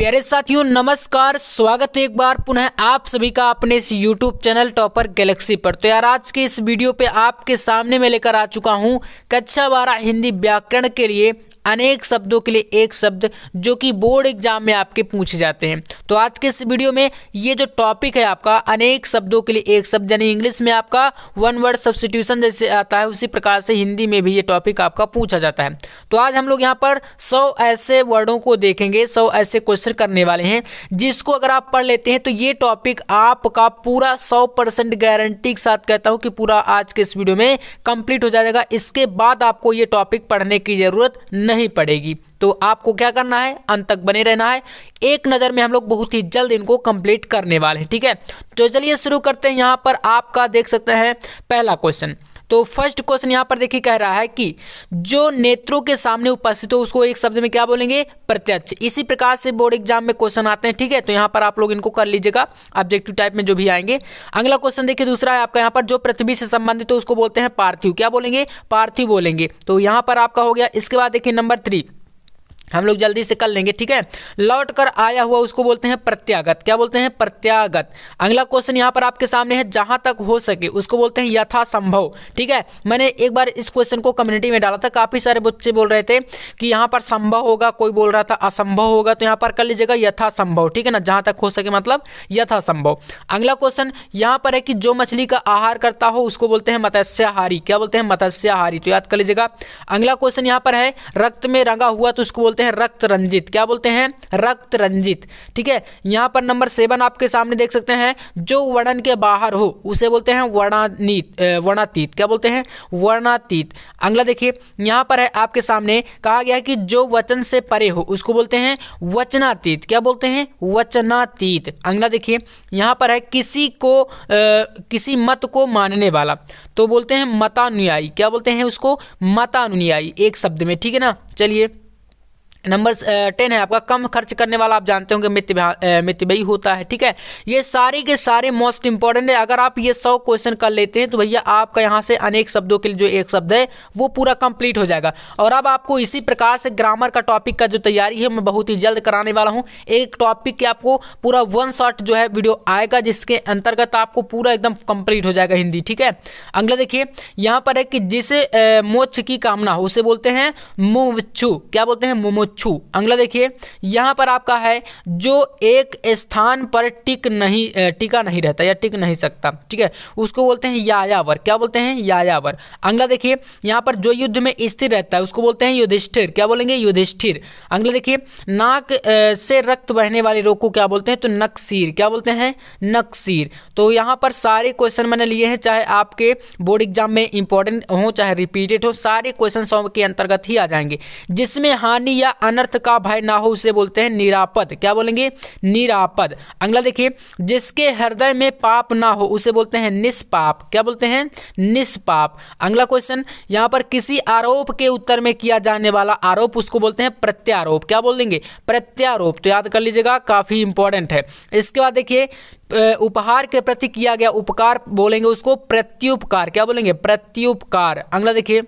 प्यारे साथियों नमस्कार स्वागत है एक बार पुनः आप सभी का अपने इस यूट्यूब चैनल टॉपर गैलेक्सी पर तो यार आज के इस वीडियो पे आपके सामने मैं लेकर आ चुका हूँ कक्षा बारह हिंदी व्याकरण के लिए अनेक शब्दों के लिए एक शब्द जो कि बोर्ड एग्जाम में आपके पूछे जाते हैं तो आज के इस वीडियो में ये जो टॉपिक है आपका अनेक शब्दों के लिए एक शब्द यानी इंग्लिश में आपका वन वर्ड सब्सटीट्यूशन जैसे आता है उसी प्रकार से हिंदी में भी ये टॉपिक आपका पूछा जाता है तो आज हम लोग यहाँ पर सौ ऐसे वर्डों को देखेंगे सौ ऐसे क्वेश्चन करने वाले हैं जिसको अगर आप पढ़ लेते हैं तो ये टॉपिक आपका पूरा सौ परसेंट गारंटी के साथ कहता हूँ कि पूरा आज के इस वीडियो में कंप्लीट हो जाएगा इसके बाद आपको ये टॉपिक पढ़ने की ज़रूरत नहीं नहीं पड़ेगी तो आपको क्या करना है अंत तक बने रहना है एक नज़र में हम लोग बहुत ही जल्द इनको कंप्लीट करने वाले हैं ठीक है तो चलिए शुरू करते हैं यहाँ पर आपका देख सकते हैं पहला क्वेश्चन तो फर्स्ट क्वेश्चन यहां पर देखिए कह रहा है कि जो नेत्रों के सामने उपस्थित हो उसको एक शब्द में क्या बोलेंगे प्रत्यक्ष इसी प्रकार से बोर्ड एग्जाम में क्वेश्चन आते हैं ठीक है तो यहां पर आप लोग इनको कर लीजिएगा ऑब्जेक्टिव टाइप में जो भी आएंगे अगला क्वेश्चन देखिए दूसरा है आपका यहां पर जो पृथ्वी से संबंधित हो उसको बोलते हैं पार्थिव क्या बोलेंगे पार्थिव बोलेंगे तो यहां पर आपका हो गया इसके बाद देखिए नंबर थ्री हम लोग जल्दी से कर लेंगे ठीक है लौट कर आया हुआ उसको बोलते हैं प्रत्यागत क्या बोलते हैं प्रत्यागत अगला क्वेश्चन यहाँ पर आपके सामने है जहाँ तक हो सके उसको बोलते हैं यथासंभव ठीक है मैंने एक बार इस क्वेश्चन को कम्युनिटी में डाला था काफ़ी सारे बच्चे बोल रहे थे कि यहाँ पर संभव होगा कोई बोल रहा था असंभव होगा तो यहाँ पर कर लीजिएगा यथासंभव ठीक है ना जहाँ तक हो सके मतलब यथासंभव अगला क्वेश्चन यहाँ पर है कि जो मछली का आहार करता हो उसको बोलते हैं मत्स्याहारी क्या बोलते हैं मत्स्याहारी तो याद कर लीजिएगा अगला क्वेश्चन यहाँ पर है रक्त में रंगा हुआ तो उसको बोलते बोलते हैं रक्त रंजित क्या बोलते हैं रक्त रंजित ठीक है यहां पर नंबर सेवन आपके सामने देख सकते हैं जो वर्णन के बाहर हो उसे बोलते हैं वर्णानीत वर्णातीत क्या बोलते हैं वर्णातीत अगला देखिए यहां पर है आपके सामने कहा गया कि जो वचन से परे हो उसको बोलते हैं वचनातीत क्या बोलते हैं वचनातीत अगला देखिए यहां पर है किसी को आ, किसी मत को मानने वाला तो बोलते हैं मतानुयायी क्या बोलते हैं उसको मतानुयायी एक शब्द में ठीक है ना चलिए नंबर टेन है आपका कम खर्च करने वाला आप जानते होंगे मितव्ययी मितव्ययी होता है ठीक है ये सारे के सारे मोस्ट इंपॉर्टेंट है अगर आप ये सौ क्वेश्चन कर लेते हैं तो भैया आपका यहाँ से अनेक शब्दों के लिए जो एक शब्द है वो पूरा कंप्लीट हो जाएगा और अब आपको इसी प्रकार से ग्रामर का टॉपिक का जो तैयारी है मैं बहुत ही जल्द कराने वाला हूँ एक टॉपिक के आपको पूरा वन शॉट जो है वीडियो आएगा जिसके अंतर्गत आपको पूरा एकदम कंप्लीट हो जाएगा हिंदी ठीक है अगला देखिए यहाँ पर है कि जिसे मोक्ष की कामना हो उसे बोलते हैं मुमुच्छू क्या बोलते हैं मोमोच्छ छू अगला देखिए यहाँ पर आपका है जो एक स्थान पर टिक नहीं टिका नहीं रहता या टिक नहीं सकता ठीक है उसको बोलते हैं यायावर क्या बोलते हैं यायावर अगला देखिए यहाँ पर जो युद्ध में स्थिर रहता है उसको बोलते हैं युधिष्ठिर क्या बोलेंगे युधिष्ठिर अगला देखिए नाक से रक्त बहने वाले रोग को क्या बोलते हैं तो नक्सीर क्या बोलते हैं नक्सीर तो यहाँ पर सारे क्वेश्चन मैंने लिए हैं चाहे आपके बोर्ड एग्जाम में इंपॉर्टेंट हो चाहे रिपीटेड हो सारे क्वेश्चन सौ के अंतर्गत ही आ जाएंगे जिसमें हानि या अनर्थ का भय ना हो उसे बोलते हैं निरापद क्या बोलेंगे निरापद अगला देखिए जिसके हृदय में पाप ना हो उसे बोलते हैं निष्पाप क्या बोलते हैं निष्पाप अगला क्वेश्चन यहां पर किसी आरोप के उत्तर में किया जाने वाला आरोप उसको बोलते हैं प्रत्यारोप क्या बोल देंगे प्रत्यारोप तो याद कर लीजिएगा काफ़ी इंपॉर्टेंट है इसके बाद देखिए उपहार के प्रति किया गया उपकार बोलेंगे उसको प्रत्युपकार क्या बोलेंगे प्रत्युपकार अगला देखिए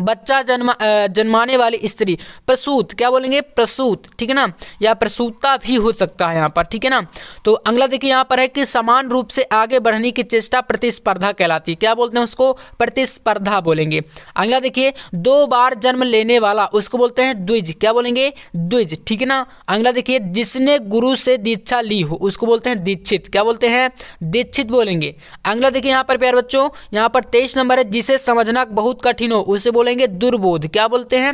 बच्चा जन्मा जन्माने वाली स्त्री प्रसूत क्या बोलेंगे प्रसूत ठीक है ना या प्रसूता भी हो सकता है यहाँ पर ठीक है ना तो अगला देखिए यहाँ पर है कि समान रूप से आगे बढ़ने की चेष्टा प्रतिस्पर्धा कहलाती है क्या बोलते हैं उसको प्रतिस्पर्धा बोलेंगे अगला देखिए दो बार जन्म लेने वाला उसको बोलते हैं द्विज क्या बोलेंगे द्विज ठीक है ना अगला देखिए जिसने गुरु से दीक्षा ली हो उसको बोलते हैं दीक्षित क्या बोलते हैं दीक्षित बोलेंगे अगला देखिए यहाँ पर प्यार बच्चों यहाँ पर तेईस नंबर है जिसे समझना बहुत कठिन हो उसे बोले बोलेंगे दुर्बोध क्या बोलते हैं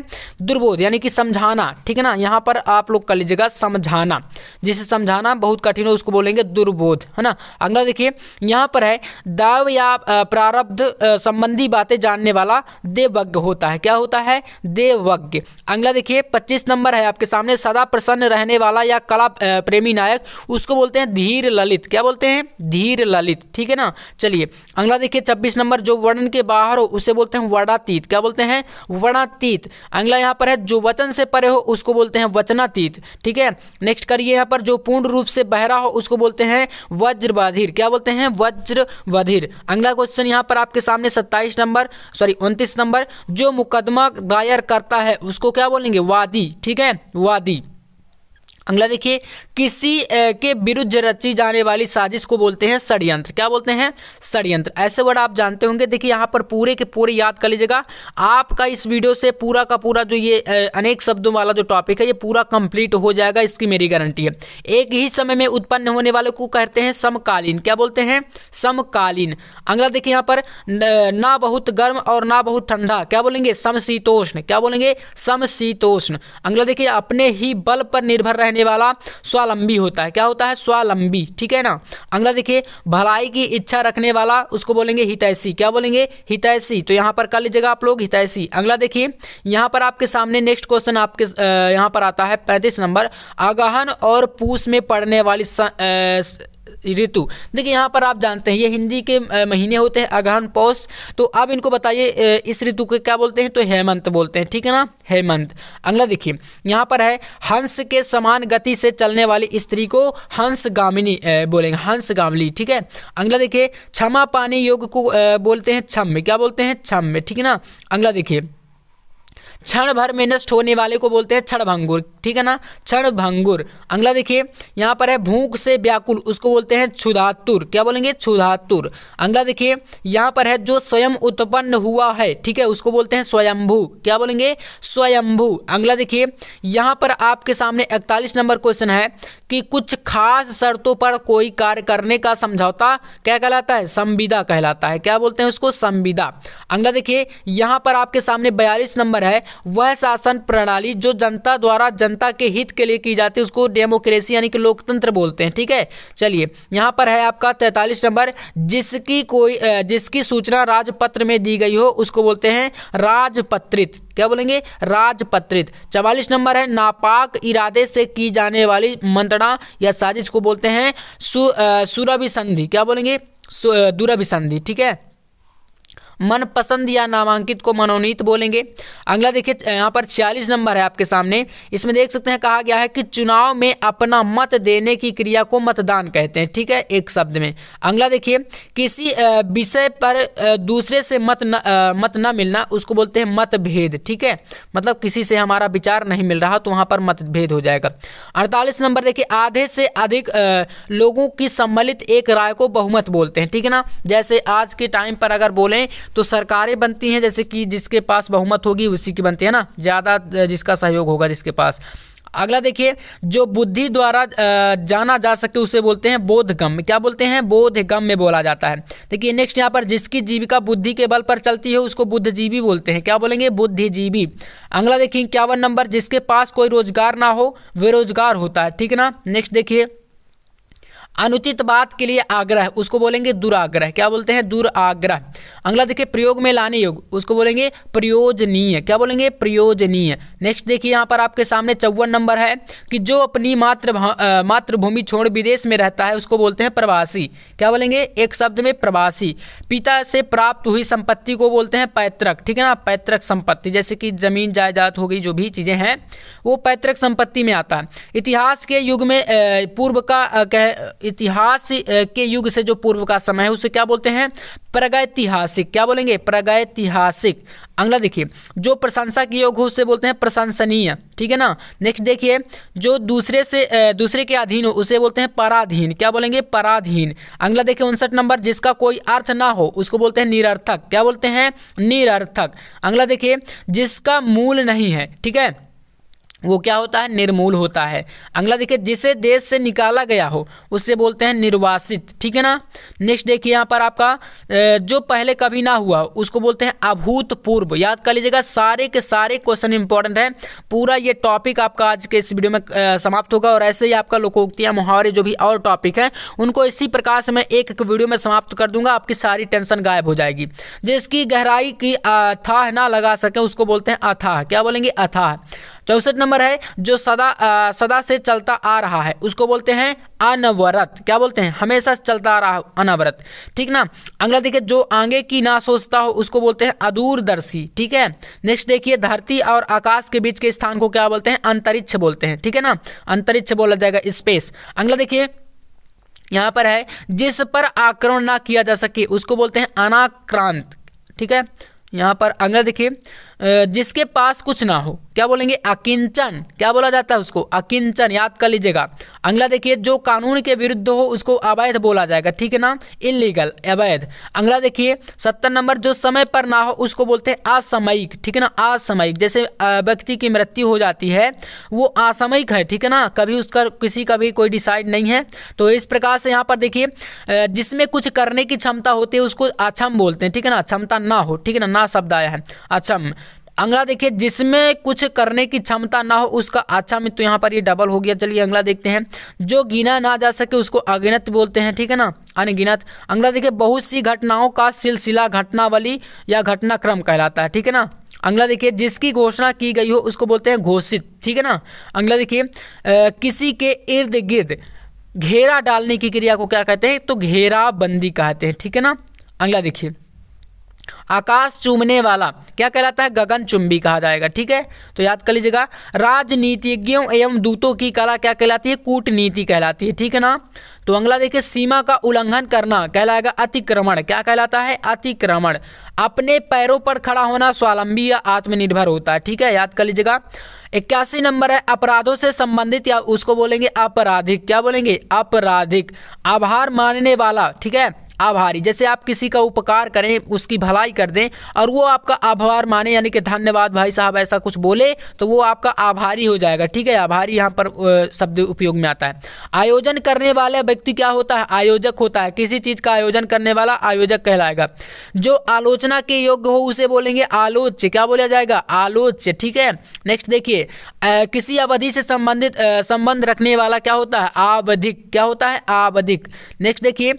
दुर्बोध यानी कि समझाना ठीक है ना यहाँ पर आप लोग कर लीजिएगा समझाना जिसे समझाना बहुत कठिन हो उसको बोलेंगे दुर्बोध है ना अगला देखिए यहाँ पर है दाव या प्रारब्ध संबंधी बातें जानने वाला देवज्ञ होता है क्या होता है देवज्ञ अगला देखिए पच्चीस नंबर है आपके सामने सदा प्रसन्न रहने वाला या कला प्रेमी नायक उसको बोलते हैं धीर ललित क्या बोलते हैं धीर ललित ठीक है ना चलिए अगला देखिए छब्बीस नंबर जो वर्णन के बाहर हो उसे बोलते हैं वर्णातीत क्या बोलते हैं हैं वर्णातीत अगला यहाँ पर है जो वचन से परे हो उसको बोलते हैं वचनातीत ठीक है नेक्स्ट करिए यहाँ पर जो पूर्ण रूप से बहरा हो उसको बोलते हैं वज्रवाधिर क्या बोलते हैं वज्रवाधिर अगला क्वेश्चन यहाँ पर आपके सामने सत्ताईस नंबर सॉरी उनतीस नंबर जो मुकदमा दायर करता है उसको क्या बोलेंगे वादी ठीक है वादी अगला देखिए किसी के विरुद्ध रची जाने वाली साजिश को बोलते हैं षड्यंत्र क्या बोलते हैं षडयंत्र ऐसे वर्ड आप जानते होंगे देखिए यहाँ पर पूरे के पूरे याद कर लीजिएगा आपका इस वीडियो से पूरा का पूरा जो ये अनेक शब्दों वाला जो टॉपिक है ये पूरा कंप्लीट हो जाएगा इसकी मेरी गारंटी है एक ही समय में उत्पन्न होने वाले को कहते हैं समकालीन क्या बोलते हैं समकालीन अगला देखिए यहाँ पर ना बहुत गर्म और ना बहुत ठंडा क्या बोलेंगे समशीतोष्ण क्या बोलेंगे समशीतोष्ण अगला देखिए अपने ही बल पर निर्भर रहने रहने वाला स्वालंबी होता है क्या होता है स्वालंबी ठीक है ना अगला देखिए भलाई की इच्छा रखने वाला उसको बोलेंगे हितैषी क्या बोलेंगे हितैषी तो यहां पर कर लीजिएगा आप लोग हितैषी अगला देखिए यहां पर आपके सामने नेक्स्ट क्वेश्चन आपके यहां पर आता है पैंतीस नंबर आगहन और पूस में पड़ने वाली ऋतु देखिए यहाँ पर आप जानते हैं ये हिंदी के महीने होते हैं अगहन पौष तो अब इनको बताइए इस ऋतु को क्या बोलते हैं तो हेमंत बोलते हैं ठीक है ना हेमंत अगला देखिए यहाँ पर है हंस के समान गति से चलने वाली स्त्री को हंस गामिनी बोलेंगे गामली ठीक है अगला देखिए क्षमा पानी योग को बोलते हैं क्षम्य क्या बोलते हैं क्षम्य ठीक है ना अगला देखिए क्षण भर में नष्ट होने वाले को बोलते हैं क्षणभंगुर ठीक है ना क्षणभंगुर अगला देखिए यहाँ पर है भूख से व्याकुल उसको बोलते हैं क्षुधातुर क्या बोलेंगे क्षुधातुर अगला देखिए यहाँ पर है जो स्वयं उत्पन्न हुआ है ठीक है उसको बोलते हैं स्वयंभू क्या बोलेंगे स्वयंभू अगला देखिए यहाँ पर आपके सामने इकतालीस नंबर क्वेश्चन है कि कुछ खास शर्तों पर कोई कार्य करने का समझौता क्या कहलाता है संविदा कहलाता है क्या बोलते हैं उसको संविदा अगला देखिए यहाँ पर आपके सामने बयालीस नंबर है वह शासन प्रणाली जो जनता द्वारा जनता के हित के लिए की जाती है उसको डेमोक्रेसी यानी कि लोकतंत्र बोलते हैं ठीक है चलिए यहाँ पर है आपका तैंतालीस नंबर जिसकी कोई जिसकी सूचना राजपत्र में दी गई हो उसको बोलते हैं राजपत्रित क्या बोलेंगे राजपत्रित चवालीस नंबर है नापाक इरादे से की जाने वाली मंत्रणा या साजिश को बोलते हैं सु, सुरभि संधि क्या बोलेंगे दुरभि संधि ठीक है मनपसंद या नामांकित को मनोनीत बोलेंगे अगला देखिए यहाँ पर छियालीस नंबर है आपके सामने इसमें देख सकते हैं कहा गया है कि चुनाव में अपना मत देने की क्रिया को मतदान कहते हैं ठीक है एक शब्द में अगला देखिए किसी विषय पर दूसरे से मत न, मत न मिलना उसको बोलते हैं मतभेद ठीक है मतलब किसी से हमारा विचार नहीं मिल रहा तो वहाँ पर मतभेद हो जाएगा अड़तालीस नंबर देखिए आधे से अधिक लोगों की सम्मिलित एक राय को बहुमत बोलते हैं ठीक है ना जैसे आज के टाइम पर अगर बोलें तो सरकारें बनती हैं जैसे कि जिसके पास बहुमत होगी उसी की बनती है ना ज़्यादा जिसका सहयोग होगा जिसके पास अगला देखिए जो बुद्धि द्वारा जाना जा सके उसे बोलते हैं बोधगम क्या बोलते हैं बोधगम में बोला जाता है देखिए नेक्स्ट यहाँ पर जिसकी जीविका बुद्धि के बल पर चलती है उसको बुद्धजीवी बोलते हैं क्या बोलेंगे बुद्धिजीवी अगला देखिए इक्यावन नंबर जिसके पास कोई रोजगार ना हो रोजगार होता है ठीक है ना नेक्स्ट देखिए अनुचित बात के लिए आग्रह उसको बोलेंगे दुराग्रह क्या बोलते हैं दुराग्रह अगला देखिए प्रयोग में लाने योग उसको बोलेंगे प्रयोजनीय क्या बोलेंगे प्रयोजनीय नेक्स्ट देखिए यहाँ पर आपके सामने चौवन नंबर है कि जो अपनी मातृ मातृभूमि छोड़ विदेश में रहता है उसको बोलते हैं प्रवासी क्या बोलेंगे एक शब्द में प्रवासी पिता से प्राप्त हुई संपत्ति को बोलते हैं पैतृक ठीक है ना पैतृक संपत्ति जैसे कि जमीन जायदाद हो गई जो भी चीज़ें हैं वो पैतृक संपत्ति में आता है इतिहास के युग में पूर्व का कह इतिहास के युग से जो पूर्व का समय है उसे क्या बोलते हैं प्रगैतिहासिक क्या बोलेंगे प्रगैतिहासिक अगला देखिए जो प्रशंसा के योग हो उसे बोलते हैं प्रशंसनीय ठीक है ना नेक्स्ट देखिए जो दूसरे से दूसरे के अधीन हो उसे बोलते हैं पराधीन क्या बोलेंगे पराधीन अगला देखिए उनसठ नंबर जिसका कोई अर्थ ना हो उसको बोलते हैं निरर्थक क्या बोलते हैं निरर्थक अगला देखिए जिसका मूल नहीं है ठीक है वो क्या होता है निर्मूल होता है अगला देखिए जिसे देश से निकाला गया हो उसे बोलते हैं निर्वासित ठीक है ना नेक्स्ट देखिए यहाँ पर आपका जो पहले कभी ना हुआ हो उसको बोलते हैं अभूतपूर्व याद कर लीजिएगा सारे के सारे क्वेश्चन इंपॉर्टेंट है पूरा ये टॉपिक आपका आज के इस वीडियो में समाप्त होगा और ऐसे ही आपका लोकोक्तियाँ मुहावरे जो भी और टॉपिक है उनको इसी प्रकार से मैं एक एक वीडियो में समाप्त कर दूंगा आपकी सारी टेंशन गायब हो जाएगी जिसकी गहराई की अथाह ना लगा सके उसको बोलते हैं अथाह क्या बोलेंगे अथाह चौसठ नंबर है जो सदा आ, सदा से चलता आ रहा है उसको बोलते हैं अनवरत क्या बोलते हैं हमेशा चलता आ रहा अनवरत ठीक ना अगला देखिए जो आगे की ना सोचता हो उसको बोलते हैं अदूरदर्शी ठीक है नेक्स्ट देखिए धरती और आकाश के बीच के स्थान को क्या बोलते हैं अंतरिक्ष बोलते हैं ठीक है ना अंतरिक्ष बोला जाएगा स्पेस अगला देखिए यहाँ पर है जिस पर आक्रमण ना किया जा सके उसको बोलते हैं अनाक्रांत ठीक है यहाँ पर अगला देखिए जिसके पास कुछ ना हो क्या बोलेंगे अकिंचन क्या बोला जाता है उसको अकिंचन याद कर लीजिएगा अगला देखिए जो कानून के विरुद्ध हो उसको अवैध बोला जाएगा ठीक है ना इलीगल अवैध अगला देखिए सत्तर नंबर जो समय पर ना हो उसको बोलते हैं असामयिक ठीक है ना असामयिक जैसे व्यक्ति की मृत्यु हो जाती है वो असामयिक है ठीक है ना कभी उसका किसी का भी कोई डिसाइड नहीं है तो इस प्रकार से यहाँ पर देखिए जिसमें कुछ करने की क्षमता होती है उसको अक्षम बोलते हैं ठीक है ना क्षमता ना हो ठीक है ना ना शब्द आया है अक्षम अंगला देखिए जिसमें कुछ करने की क्षमता ना हो उसका अच्छा मित्र यहाँ पर ये डबल हो गया चलिए अंगला देखते हैं जो गिना ना जा सके उसको अगिनत बोलते हैं ठीक है ना अनगिनत अंगला देखिए बहुत सी घटनाओं का सिलसिला घटनावली या घटनाक्रम कहलाता है ठीक है ना अगला देखिए जिसकी घोषणा की गई हो उसको बोलते हैं घोषित ठीक है ना अगला देखिए किसी के इर्द गिर्द घेरा डालने की क्रिया को क्या कहते हैं तो घेराबंदी कहते हैं ठीक है ना अगला देखिए आकाश चूमने वाला क्या कहलाता है गगन चुंबी कहा जाएगा ठीक है तो याद कर लीजिएगा राजनीतिज्ञों एवं दूतों की कला क्या कहलाती है कूटनीति कहलाती है ठीक है ना तो अगला देखिए सीमा का उल्लंघन करना कहलाएगा अतिक्रमण क्या कहलाता है अतिक्रमण अपने पैरों पर खड़ा होना स्वावलंबी या आत्मनिर्भर होता है ठीक है याद कर लीजिएगा इक्यासी नंबर है अपराधों से संबंधित या उसको बोलेंगे आपराधिक क्या बोलेंगे आपराधिक आभार मानने वाला ठीक है आभारी जैसे आप किसी का उपकार करें उसकी भलाई कर दें और वो आपका आभार माने यानी कि धन्यवाद भाई साहब ऐसा कुछ बोले तो वो आपका आभारी हो जाएगा ठीक है आभारी यहाँ पर शब्द उपयोग में आता है आयोजन करने वाला व्यक्ति क्या होता है आयोजक होता है किसी चीज़ का आयोजन करने वाला आयोजक कहलाएगा जो आलोचना के योग्य हो उसे बोलेंगे आलोच्य क्या बोला जाएगा आलोच्य ठीक है नेक्स्ट देखिए किसी अवधि से संबंधित संबंध रखने वाला क्या होता है आवधिक क्या होता है आवधिक नेक्स्ट देखिए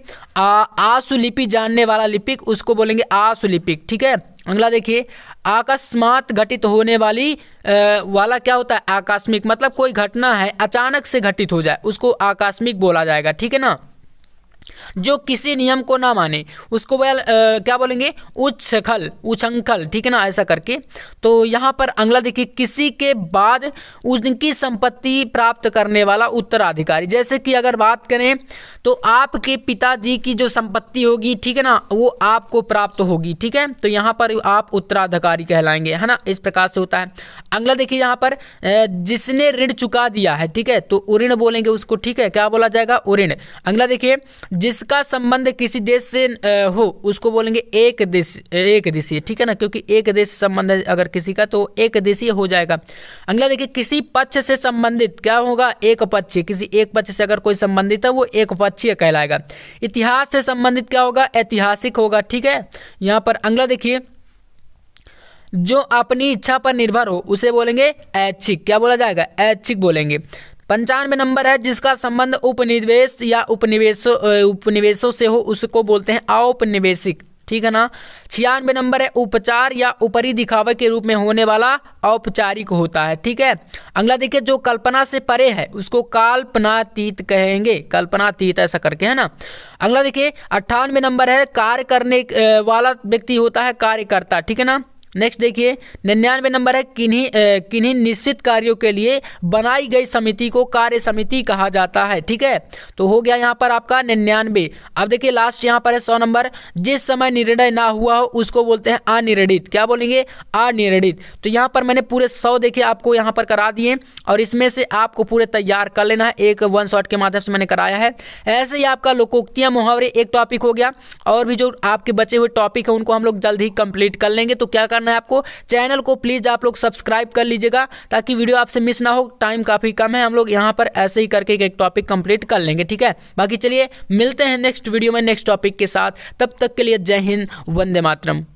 आशुलिपि जानने वाला लिपिक उसको बोलेंगे आशुलिपिक ठीक है अगला देखिए आकस्मात घटित होने वाली आ, वाला क्या होता है आकस्मिक मतलब कोई घटना है अचानक से घटित हो जाए उसको आकस्मिक बोला जाएगा ठीक है ना जो किसी नियम को ना माने उसको बोल क्या बोलेंगे उच्छल उछंखल ठीक है ना ऐसा करके तो यहाँ पर अंगला देखिए किसी के बाद उनकी संपत्ति प्राप्त करने वाला उत्तराधिकारी जैसे कि अगर बात करें तो आपके पिताजी की जो संपत्ति होगी ठीक है ना वो आपको प्राप्त होगी ठीक है तो यहाँ पर आप उत्तराधिकारी कहलाएंगे है ना इस प्रकार से होता है अगला देखिए यहाँ पर जिसने ऋण चुका दिया है ठीक है तो ऋण बोलेंगे उसको ठीक है क्या बोला जाएगा ऋण अगला देखिए जिसका संबंध किसी देश से हो उसको बोलेंगे एक देश एक देशीय ठीक है ना क्योंकि एक देश संबंध अगर किसी का तो एक देशीय हो जाएगा अगला देखिए किसी पक्ष से संबंधित क्या होगा एक पक्षीय किसी एक पक्ष से अगर कोई संबंधित है वो एक पक्षीय कहलाएगा इतिहास से संबंधित क्या होगा ऐतिहासिक होगा ठीक है यहाँ पर अगला देखिए जो अपनी इच्छा पर निर्भर हो उसे बोलेंगे ऐच्छिक क्या बोला जाएगा ऐच्छिक बोलेंगे पंचानवे नंबर है जिसका संबंध उपनिवेश या उपनिवेशों उपनिवेशों से हो उसको बोलते हैं औपनिवेशिक ठीक है ना छियानवे नंबर है उपचार या ऊपरी दिखावे के रूप में होने वाला औपचारिक होता है ठीक है अगला देखिए जो कल्पना से परे है उसको काल्पनातीत कहेंगे कल्पनातीत ऐसा करके है ना अगला देखिए अट्ठानवे नंबर है कार्य करने वाला व्यक्ति होता है कार्यकर्ता ठीक है ना नेक्स्ट देखिए निन्यानवे नंबर है किन्हीं किन्हीं निश्चित कार्यों के लिए बनाई गई समिति को कार्य समिति कहा जाता है ठीक है तो हो गया यहाँ पर आपका निन्यानवे अब देखिए लास्ट यहाँ पर है सौ नंबर जिस समय निर्णय ना हुआ हो उसको बोलते हैं अनिर्णित क्या बोलेंगे अनिर्णित तो यहाँ पर मैंने पूरे सौ देखे आपको यहाँ पर करा दिए और इसमें से आपको पूरे तैयार कर लेना है एक वन शॉट के माध्यम से मैंने कराया है ऐसे ही आपका लोकोक्तियाँ मुहावरे एक टॉपिक हो गया और भी जो आपके बचे हुए टॉपिक है उनको हम लोग जल्द ही कंप्लीट कर लेंगे तो क्या करना करना है आपको चैनल को प्लीज़ आप लोग सब्सक्राइब कर लीजिएगा ताकि वीडियो आपसे मिस ना हो टाइम काफ़ी कम है हम लोग यहाँ पर ऐसे ही करके एक टॉपिक कंप्लीट कर लेंगे ठीक है बाकी चलिए मिलते हैं नेक्स्ट वीडियो में नेक्स्ट टॉपिक के साथ तब तक के लिए जय हिंद वंदे मातरम